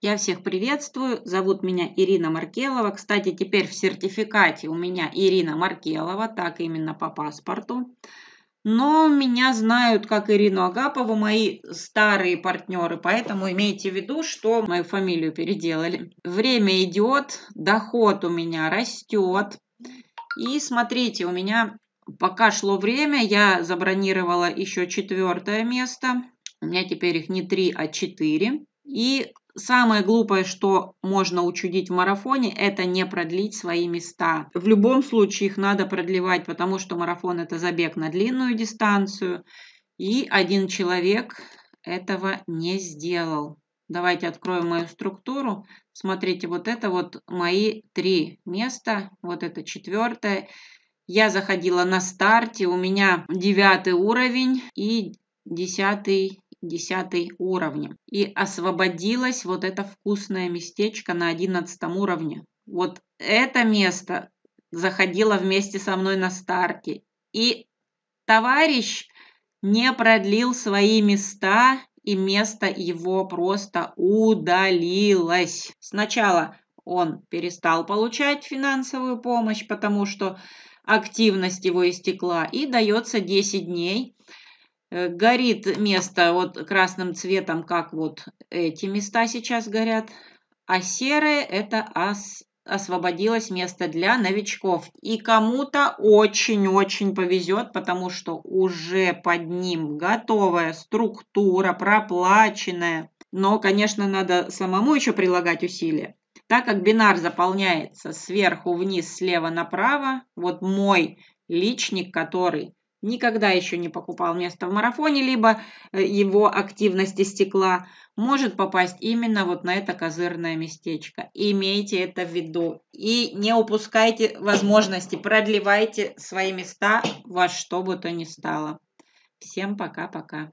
Я всех приветствую. Зовут меня Ирина Маркелова. Кстати, теперь в сертификате у меня Ирина Маркелова, так именно по паспорту. Но меня знают как Ирину Агапову мои старые партнеры, поэтому имейте в виду, что мою фамилию переделали. Время идет, доход у меня растет. И смотрите, у меня пока шло время, я забронировала еще четвертое место. У меня теперь их не три, а четыре. И Самое глупое, что можно учудить в марафоне, это не продлить свои места. В любом случае их надо продлевать, потому что марафон это забег на длинную дистанцию, и один человек этого не сделал. Давайте откроем мою структуру. Смотрите, вот это вот мои три места, вот это четвертое. Я заходила на старте, у меня девятый уровень и десятый 10 уровне. И освободилось вот это вкусное местечко на 11 уровне. Вот это место заходило вместе со мной на старте. И товарищ не продлил свои места, и место его просто удалилось. Сначала он перестал получать финансовую помощь, потому что активность его истекла, и дается 10 дней Э, горит место вот красным цветом, как вот эти места сейчас горят, а серое это ос освободилось место для новичков. И кому-то очень-очень повезет, потому что уже под ним готовая структура, проплаченная. Но, конечно, надо самому еще прилагать усилия. Так как бинар заполняется сверху вниз, слева направо, вот мой личник, который никогда еще не покупал место в марафоне, либо э, его активность истекла, может попасть именно вот на это козырное местечко. Имейте это в виду и не упускайте возможности, продлевайте свои места во что бы то ни стало. Всем пока-пока.